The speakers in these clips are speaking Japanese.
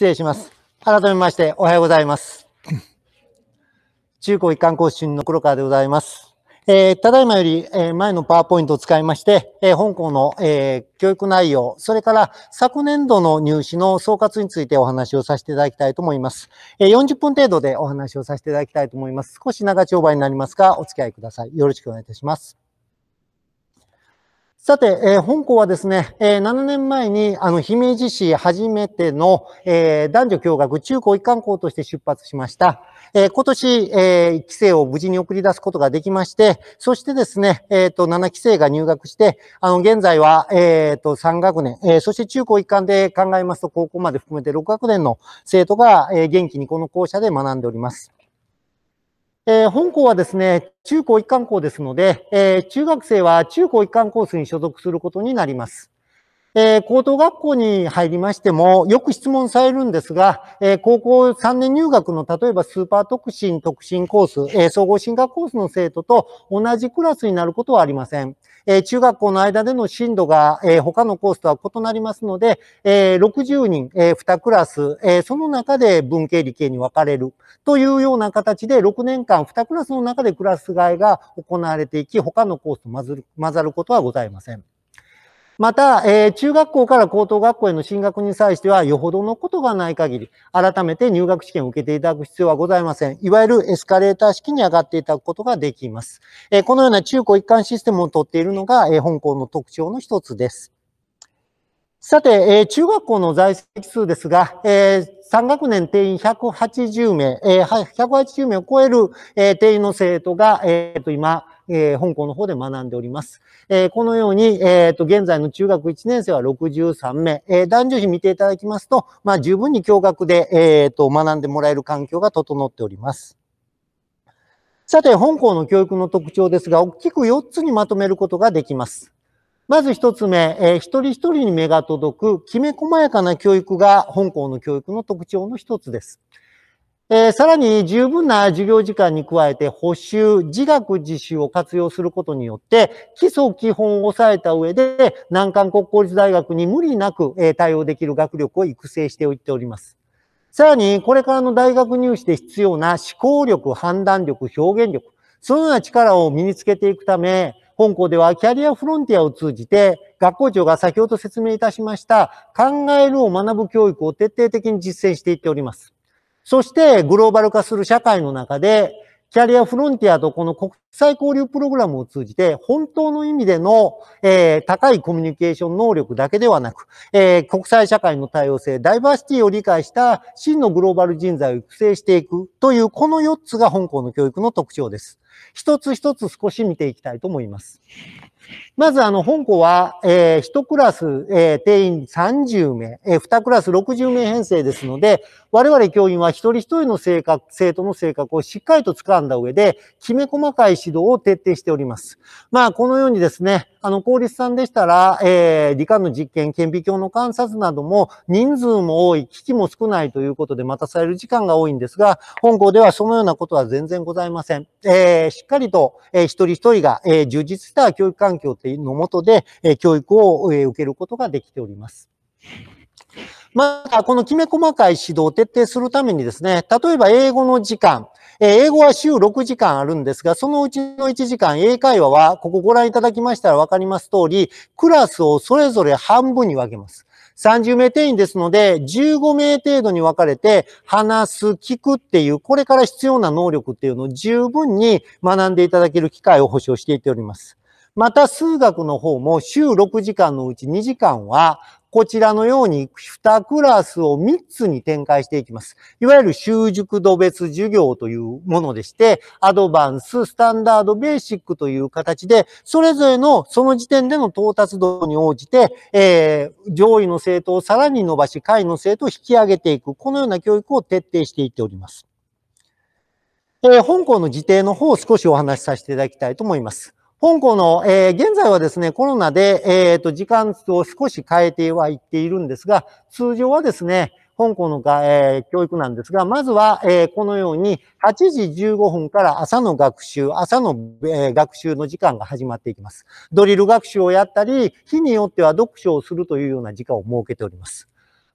失礼します。改めましておはようございます。中高一貫講師の黒川でございます。えー、ただいまより、えー、前のパワーポイントを使いまして、えー、本校の、えー、教育内容、それから昨年度の入試の総括についてお話をさせていただきたいと思います。えー、40分程度でお話をさせていただきたいと思います。少し長丁場になりますが、お付き合いください。よろしくお願いいたします。さて、えー、本校はですね、えー、7年前に、あの、姫路市初めての、えー、男女共学中高一貫校として出発しました。えー、今年、えー、期生を無事に送り出すことができまして、そしてですね、えっ、ー、と、7期生が入学して、あの、現在は、えっ、ー、と、3学年、えー、そして中高一貫で考えますと、高校まで含めて6学年の生徒が、えー、元気にこの校舎で学んでおります。えー、本校はですね、中高一貫校ですので、えー、中学生は中高一貫コースに所属することになります。えー、高等学校に入りましても、よく質問されるんですが、えー、高校3年入学の例えばスーパー特進、特進コース、えー、総合進学コースの生徒と同じクラスになることはありません。え中学校の間での進度が、え他のコースとは異なりますので、え60人、え2クラス、えその中で文系理系に分かれるというような形で6年間2クラスの中でクラス替えが行われていき、他のコースと混ざることはございません。また、えー、中学校から高等学校への進学に際しては、よほどのことがない限り、改めて入学試験を受けていただく必要はございません。いわゆるエスカレーター式に上がっていただくことができます。えー、このような中高一貫システムをとっているのが、えー、本校の特徴の一つです。さて、えー、中学校の在籍数ですが、えー、3学年定員180名、え180名を超える、え定員の生徒が、えー、と今、えー、本校の方で学んでおります。えー、このように、えっ、ー、と、現在の中学1年生は63名、え男女比見ていただきますと、まあ、十分に教学で、えっと、学んでもらえる環境が整っております。さて、本校の教育の特徴ですが、大きく4つにまとめることができます。まず1つ目、えー、一人一人に目が届く、きめ細やかな教育が本校の教育の特徴の1つです。えさらに十分な授業時間に加えて補習、自学自習を活用することによって、基礎基本を抑えた上で、難関国公立大学に無理なく、え対応できる学力を育成しておいております。さらに、これからの大学入試で必要な思考力、判断力、表現力、そのような力を身につけていくため、本校ではキャリアフロンティアを通じて、学校長が先ほど説明いたしました、考えるを学ぶ教育を徹底的に実践していっております。そしてグローバル化する社会の中で、キャリアフロンティアとこの国際交流プログラムを通じて、本当の意味での、えー、高いコミュニケーション能力だけではなく、えー、国際社会の多様性、ダイバーシティを理解した真のグローバル人材を育成していくという、この4つが香港の教育の特徴です。一つ一つ少し見ていきたいと思います。まず、あの、本校は、えー、1クラス、えー、定員30名、えー、2クラス60名編成ですので、我々教員は一人一人の性格、生徒の性格をしっかりと掴んだ上で、きめ細かい指導を徹底しております。まあ、このようにですね、あの、公立さんでしたら、えー、理科の実験、顕微鏡の観察なども、人数も多い、機器も少ないということで、待たされる時間が多いんですが、本校ではそのようなことは全然ございません。えーえしっかりと、え一人一人が、え充実した教育環境というのもとで、え教育を、え受けることができております。また、このきめ細かい指導を徹底するためにですね、例えば英語の時間、英語は週6時間あるんですが、そのうちの1時間、英会話は、ここご覧いただきましたらわかります通り、クラスをそれぞれ半分に分けます。30名定員ですので、15名程度に分かれて、話す、聞くっていう、これから必要な能力っていうのを十分に学んでいただける機会を保障していっております。また数学の方も週6時間のうち2時間はこちらのように2クラスを3つに展開していきます。いわゆる習熟度別授業というものでして、アドバンス、スタンダード、ベーシックという形で、それぞれのその時点での到達度に応じて、えー、上位の生徒をさらに伸ばし、下位の生徒を引き上げていく、このような教育を徹底していっております。えー、本校の辞定の方を少しお話しさせていただきたいと思います。本校の、えー、現在はですね、コロナで、えっ、ー、と、時間を少し変えてはいっているんですが、通常はですね、本校のが、えー、教育なんですが、まずは、えー、このように、8時15分から朝の学習、朝の、えー、学習の時間が始まっていきます。ドリル学習をやったり、日によっては読書をするというような時間を設けております。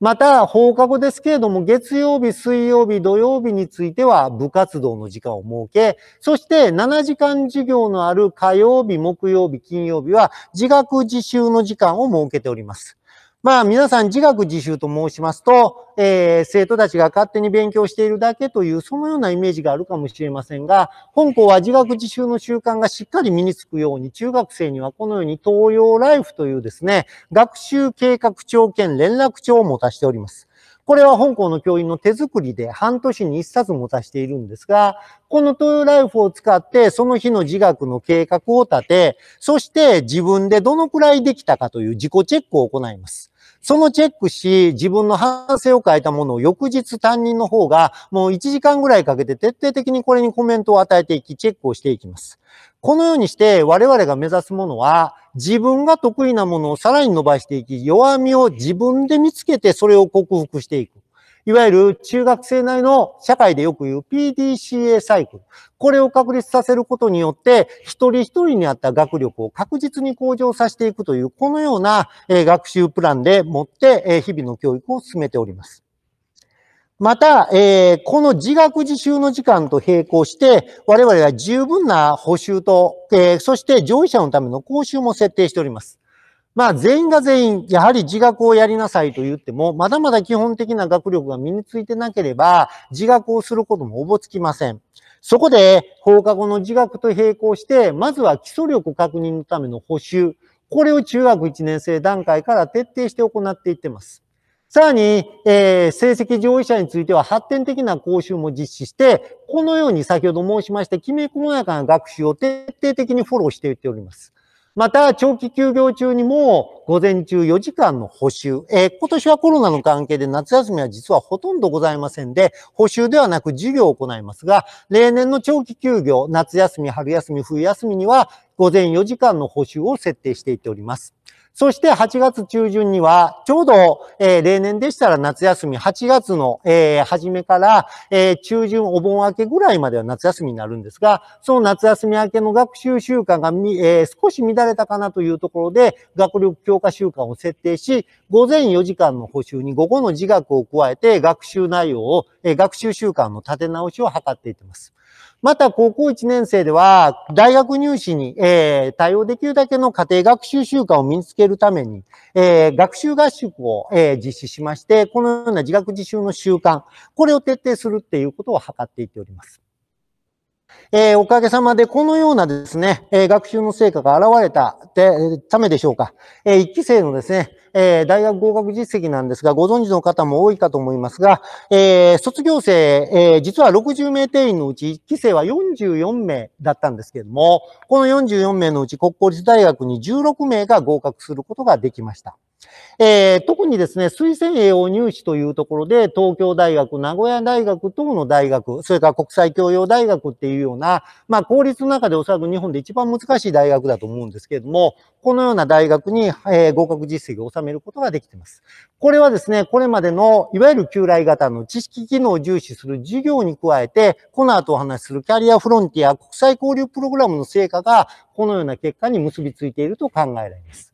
また、放課後ですけれども、月曜日、水曜日、土曜日については部活動の時間を設け、そして7時間授業のある火曜日、木曜日、金曜日は自学自習の時間を設けております。まあ皆さん自学自習と申しますと、えー、生徒たちが勝手に勉強しているだけという、そのようなイメージがあるかもしれませんが、本校は自学自習の習慣がしっかり身につくように、中学生にはこのように東洋ライフというですね、学習計画帳兼連絡帳を持たしております。これは本校の教員の手作りで半年に一冊持たしているんですが、この東洋ライフを使ってその日の自学の計画を立て、そして自分でどのくらいできたかという自己チェックを行います。そのチェックし、自分の反省を書いたものを翌日担任の方がもう1時間ぐらいかけて徹底的にこれにコメントを与えていき、チェックをしていきます。このようにして我々が目指すものは、自分が得意なものをさらに伸ばしていき、弱みを自分で見つけてそれを克服していく。いわゆる中学生内の社会でよく言う PDCA サイクル。これを確立させることによって、一人一人に合った学力を確実に向上させていくという、このような学習プランでもって、日々の教育を進めております。また、えー、この自学自習の時間と並行して、我々は十分な補修と、えー、そして上位者のための講習も設定しております。まあ全員が全員、やはり自学をやりなさいと言っても、まだまだ基本的な学力が身についてなければ、自学をすることもおぼつきません。そこで、放課後の自学と並行して、まずは基礎力確認のための補修。これを中学1年生段階から徹底して行っていってます。さらに、えー、成績上位者については発展的な講習も実施して、このように先ほど申しました、きめ細やかな学習を徹底的にフォローしていっております。また、長期休業中にも、午前中4時間の補修。えー、今年はコロナの関係で夏休みは実はほとんどございませんで、補修ではなく授業を行いますが、例年の長期休業、夏休み、春休み、冬休みには、午前4時間の補修を設定していっております。そして8月中旬には、ちょうど、えー、例年でしたら夏休み、8月の、えー、初めから、えー、中旬お盆明けぐらいまでは夏休みになるんですが、その夏休み明けの学習習慣がみ、え少し乱れたかなというところで、学力強化習慣を設定し、午前4時間の補修に午後の自学を加えて、学習内容を、え学習習慣の立て直しを図っていってます。また高校1年生では、大学入試に、えー、対応できるだけの家庭学習習慣を身につけるために、えー、学習合宿を、えー、実施しまして、このような自学自習の習慣、これを徹底するっていうことを図っていっております。えー、おかげさまでこのようなですね、えー、学習の成果が現れたためでしょうか。えー、1期生のですね、えー、大学合格実績なんですが、ご存知の方も多いかと思いますが、えー、卒業生、えー、実は60名定員のうち1期生は44名だったんですけれども、この44名のうち国公立大学に16名が合格することができました。えー、特にですね、推薦栄養入試というところで、東京大学、名古屋大学等の大学、それから国際教養大学っていうような、まあ、公立の中でおそらく日本で一番難しい大学だと思うんですけれども、このような大学に、えー、合格実績を収めることができています。これはですね、これまでの、いわゆる旧来型の知識機能を重視する授業に加えて、この後お話しするキャリアフロンティア国際交流プログラムの成果が、このような結果に結びついていると考えられます。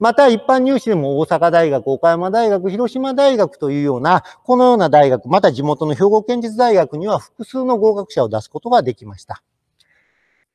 また一般入試でも大阪大学、岡山大学、広島大学というような、このような大学、また地元の兵庫県立大学には複数の合格者を出すことができました。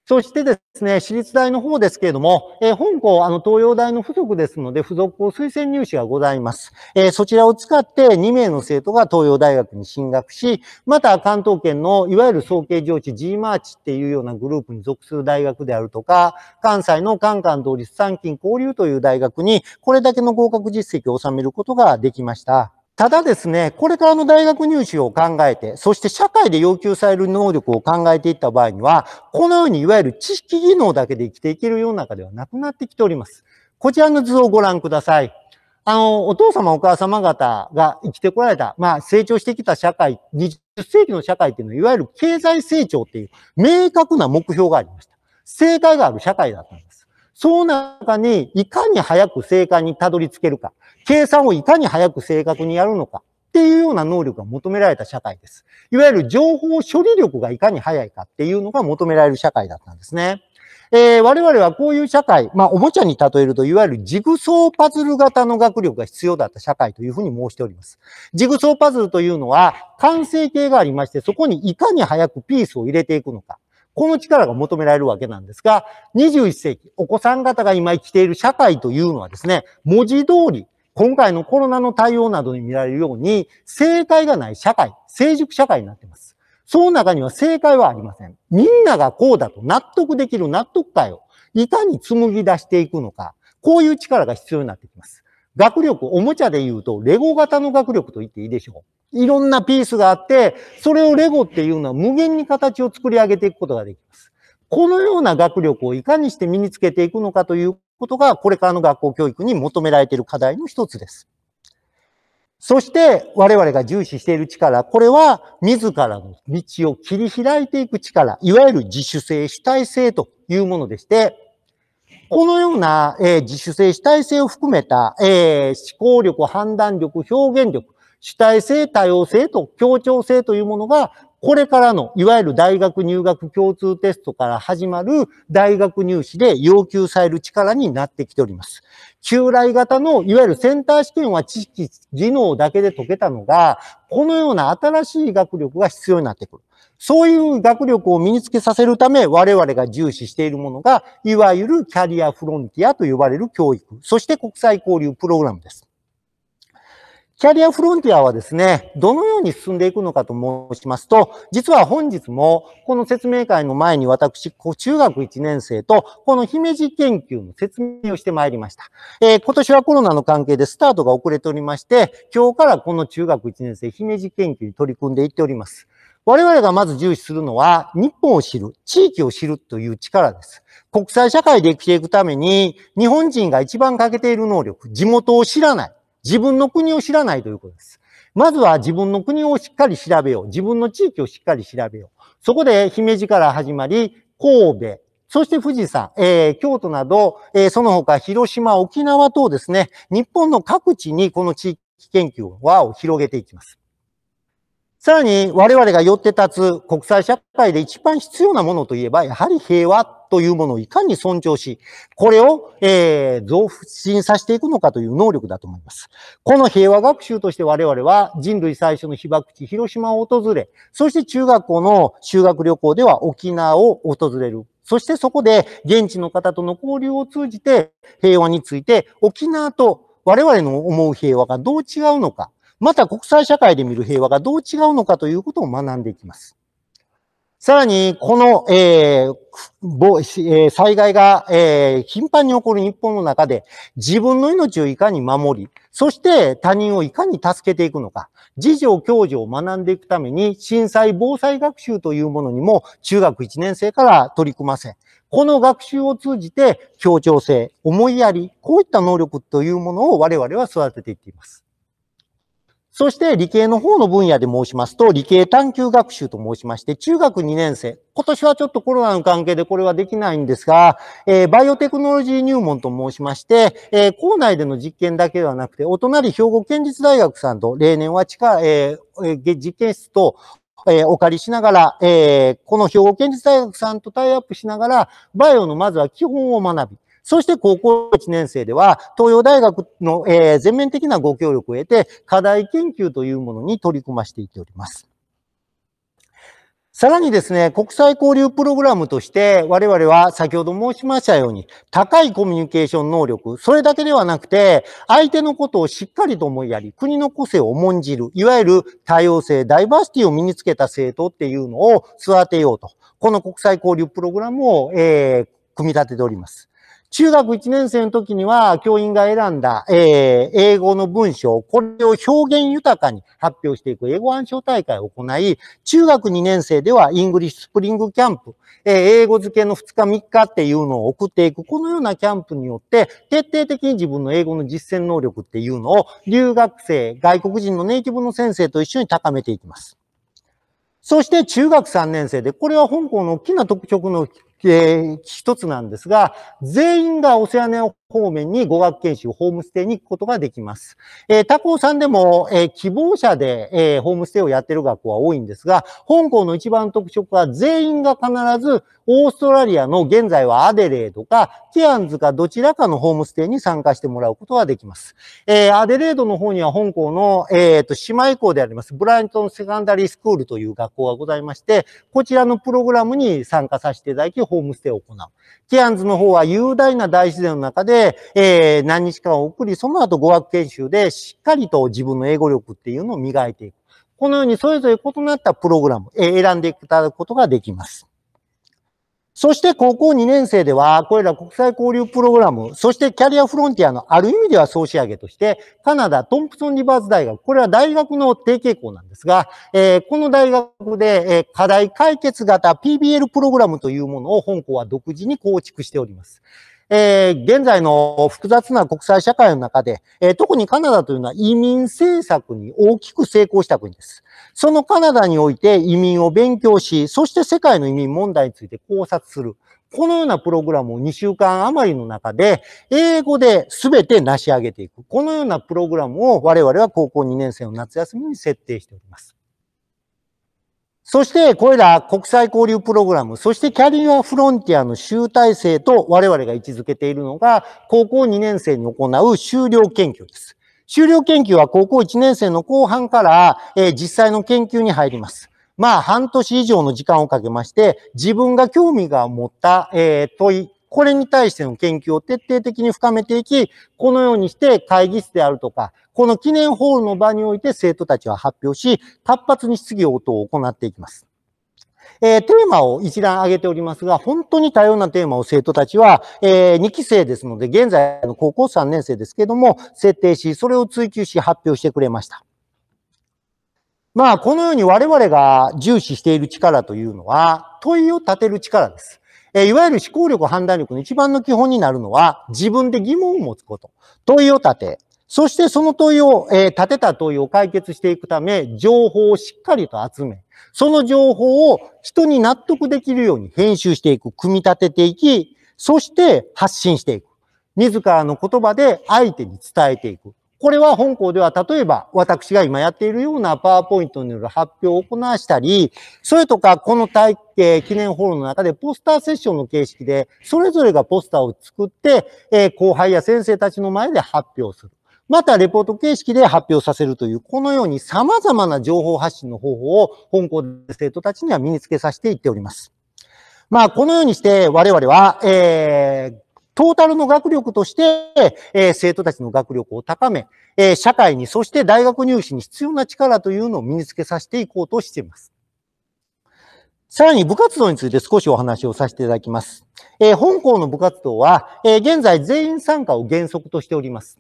そしてですね、私立大の方ですけれども、えー、本校、あの、東洋大の付属ですので、付属校推薦入試がございます。えー、そちらを使って2名の生徒が東洋大学に進学し、また関東圏のいわゆる総計上智 G マーチっていうようなグループに属する大学であるとか、関西の関関同立参金交流という大学に、これだけの合格実績を収めることができました。ただですね、これからの大学入試を考えて、そして社会で要求される能力を考えていった場合には、このようにいわゆる知識技能だけで生きていける世の中ではなくなってきております。こちらの図をご覧ください。あの、お父様お母様方が生きてこられた、まあ成長してきた社会、20世紀の社会っていうのは、いわゆる経済成長っていう明確な目標がありました。正解がある社会だったんです。その中にいかに早く正解にたどり着けるか、計算をいかに早く正確にやるのかっていうような能力が求められた社会です。いわゆる情報処理力がいかに早いかっていうのが求められる社会だったんですね。えー、我々はこういう社会、まあ、おもちゃに例えると、いわゆるジグソーパズル型の学力が必要だった社会というふうに申しております。ジグソーパズルというのは、完成形がありまして、そこにいかに早くピースを入れていくのか。この力が求められるわけなんですが、21世紀、お子さん方が今生きている社会というのはですね、文字通り、今回のコロナの対応などに見られるように、正解がない社会、成熟社会になっています。その中には正解はありません。みんながこうだと納得できる納得解を、いかに紡ぎ出していくのか、こういう力が必要になってきます。学力、おもちゃで言うと、レゴ型の学力と言っていいでしょう。いろんなピースがあって、それをレゴっていうのは無限に形を作り上げていくことができます。このような学力をいかにして身につけていくのかということが、これからの学校教育に求められている課題の一つです。そして我々が重視している力、これは自らの道を切り開いていく力、いわゆる自主性、主体性というものでして、このような、えー、自主性、主体性を含めた、えー、思考力、判断力、表現力、主体性、多様性と協調性というものが、これからの、いわゆる大学入学共通テストから始まる大学入試で要求される力になってきております。旧来型の、いわゆるセンター試験は知識、技能だけで解けたのが、このような新しい学力が必要になってくる。そういう学力を身につけさせるため、我々が重視しているものが、いわゆるキャリアフロンティアと呼ばれる教育、そして国際交流プログラムです。キャリアフロンティアはですね、どのように進んでいくのかと申しますと、実は本日も、この説明会の前に私、中学1年生と、この姫路研究の説明をしてまいりました。えー、今年はコロナの関係でスタートが遅れておりまして、今日からこの中学1年生、姫路研究に取り組んでいっております。我々がまず重視するのは、日本を知る、地域を知るという力です。国際社会で生きていくために、日本人が一番欠けている能力、地元を知らない。自分の国を知らないということです。まずは自分の国をしっかり調べよう。自分の地域をしっかり調べよう。そこで姫路から始まり、神戸、そして富士山、えー、京都など、えー、その他広島、沖縄等ですね、日本の各地にこの地域研究は輪を広げていきます。さらに我々が寄って立つ国際社会で一番必要なものといえば、やはり平和というものをいかに尊重し、これを、えー、増進させていくのかという能力だと思います。この平和学習として我々は人類最初の被爆地広島を訪れ、そして中学校の修学旅行では沖縄を訪れる。そしてそこで現地の方との交流を通じて平和について沖縄と我々の思う平和がどう違うのか、また国際社会で見る平和がどう違うのかということを学んでいきます。さらに、この、えー、災害が、えー、頻繁に起こる日本の中で、自分の命をいかに守り、そして他人をいかに助けていくのか、自助教授を学んでいくために、震災防災学習というものにも、中学1年生から取り組ませこの学習を通じて、協調性、思いやり、こういった能力というものを我々は育てていっています。そして理系の方の分野で申しますと、理系探究学習と申しまして、中学2年生、今年はちょっとコロナの関係でこれはできないんですが、えー、バイオテクノロジー入門と申しまして、えー、校内での実験だけではなくて、お隣兵庫県立大学さんと例年は地下、えー、実験室とえー、お借りしながら、えー、この兵庫県立大学さんとタイアップしながら、バイオのまずは基本を学び、そして高校1年生では、東洋大学の、えー、全面的なご協力を得て、課題研究というものに取り組ましていっております。さらにですね、国際交流プログラムとして、我々は先ほど申しましたように、高いコミュニケーション能力、それだけではなくて、相手のことをしっかりと思いやり、国の個性を重んじる、いわゆる多様性、ダイバーシティを身につけた政党っていうのを育てようと、この国際交流プログラムを、えー、組み立てております。中学1年生の時には教員が選んだ、えー、英語の文章、これを表現豊かに発表していく英語暗唱大会を行い、中学2年生ではイングリッシュスプリングキャンプ、えー、英語付けの2日3日っていうのを送っていく、このようなキャンプによって、徹底的に自分の英語の実践能力っていうのを留学生、外国人のネイティブの先生と一緒に高めていきます。そして中学3年生で、これは本校の大きな特色の一つなんですが、全員がオセアネ方面に語学研修、ホームステイに行くことができます。えー、他校さんでも、えー、希望者で、えー、ホームステイをやってる学校は多いんですが、本校の一番特色は全員が必ずオーストラリアの現在はアデレードかケアンズかどちらかのホームステイに参加してもらうことができます。えー、アデレードの方には本校の、えー、と姉妹校であります、ブライントンセカンダリースクールという学校がございまして、こちらのプログラムに参加させていただき、ホームステイを行う。ケアンズの方は雄大な大自然の中で、で、えー、何日間送り、その後語学研修でしっかりと自分の英語力っていうのを磨いていく。このようにそれぞれ異なったプログラム、えー、選んでいただくことができます。そして高校2年生では、これら国際交流プログラム、そしてキャリアフロンティアのある意味では総仕上げとして、カナダトンプソンリバーズ大学、これは大学の提携校なんですが、えー、この大学で、え課題解決型 PBL プログラムというものを本校は独自に構築しております。えー、現在の複雑な国際社会の中で、えー、特にカナダというのは移民政策に大きく成功した国です。そのカナダにおいて移民を勉強し、そして世界の移民問題について考察する。このようなプログラムを2週間余りの中で、英語で全て成し上げていく。このようなプログラムを我々は高校2年生の夏休みに設定しております。そして、これら国際交流プログラム、そしてキャリアフロンティアの集大成と我々が位置づけているのが、高校2年生に行う修了研究です。修了研究は高校1年生の後半から、えー、実際の研究に入ります。まあ、半年以上の時間をかけまして、自分が興味が持った、えー、問い、これに対しての研究を徹底的に深めていき、このようにして会議室であるとか、この記念ホールの場において生徒たちは発表し、活発に質疑応答を行っていきます。えー、テーマを一覧挙げておりますが、本当に多様なテーマを生徒たちは、えー、2期生ですので、現在の高校3年生ですけども、設定し、それを追求し、発表してくれました。まあ、このように我々が重視している力というのは、問いを立てる力です。えいわゆる思考力、判断力の一番の基本になるのは、自分で疑問を持つこと。問いを立て、そしてその問いを、えー、立てた問いを解決していくため、情報をしっかりと集め、その情報を人に納得できるように編集していく、組み立てていき、そして発信していく。自らの言葉で相手に伝えていく。これは本校では例えば私が今やっているようなパワーポイントによる発表を行わしたり、それとかこの体系記念ホールの中でポスターセッションの形式でそれぞれがポスターを作って、え後輩や先生たちの前で発表する。また、レポート形式で発表させるという、このように様々な情報発信の方法を本校で生徒たちには身につけさせていっております。まあ、このようにして我々は、えー、トータルの学力として、えー、生徒たちの学力を高め、えー、社会に、そして大学入試に必要な力というのを身につけさせていこうとしています。さらに部活動について少しお話をさせていただきます。えー、本校の部活動は、えー、現在全員参加を原則としております。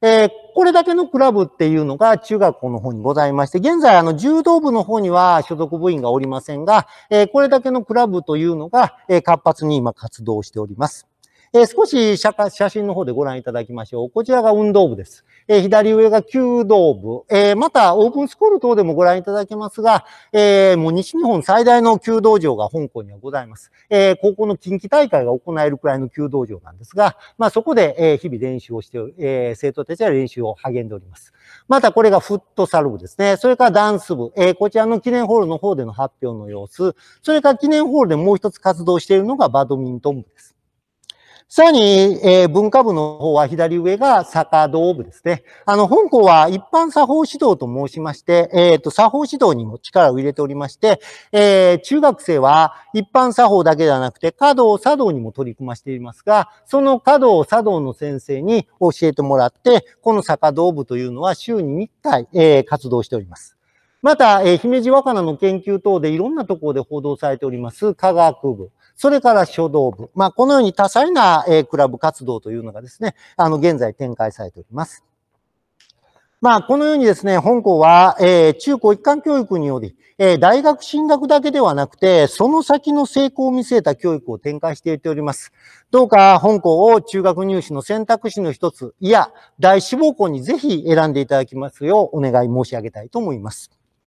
えー、これだけのクラブっていうのが中学校の方にございまして、現在あの柔道部の方には所属部員がおりませんが、えー、これだけのクラブというのが、えー、活発に今活動しております。えー、少し写真の方でご覧いただきましょう。こちらが運動部です。えー、左上が弓道部。えー、また、オープンスクール等でもご覧いただけますが、えもう西日本最大の弓道場が香港にはございます。え高校の近畿大会が行えるくらいの弓道場なんですが、まあ、そこで、え日々練習をして、え生徒たちは練習を励んでおります。また、これがフットサル部ですね。それからダンス部。えこちらの記念ホールの方での発表の様子。それから記念ホールでもう一つ活動しているのがバドミントン部です。さらに、えー、文化部の方は左上が坂道部ですね。あの、本校は一般作法指導と申しまして、えっ、ー、と、作法指導にも力を入れておりまして、えー、中学生は一般作法だけではなくて、稼働、作道にも取り組ましていますが、その稼働、作道の先生に教えてもらって、この坂道部というのは週に1回、えー、活動しております。また、えー、姫路若菜の研究等でいろんなところで報道されております科学部、それから書道部。まあ、このように多彩な、えー、クラブ活動というのがですね、あの、現在展開されております。まあ、このようにですね、本校は、えー、中高一貫教育により、えー、大学進学だけではなくて、その先の成功を見据えた教育を展開していっております。どうか本校を中学入試の選択肢の一つ、いや、大志望校にぜひ選んでいただきますようお願い申し上げたいと思います。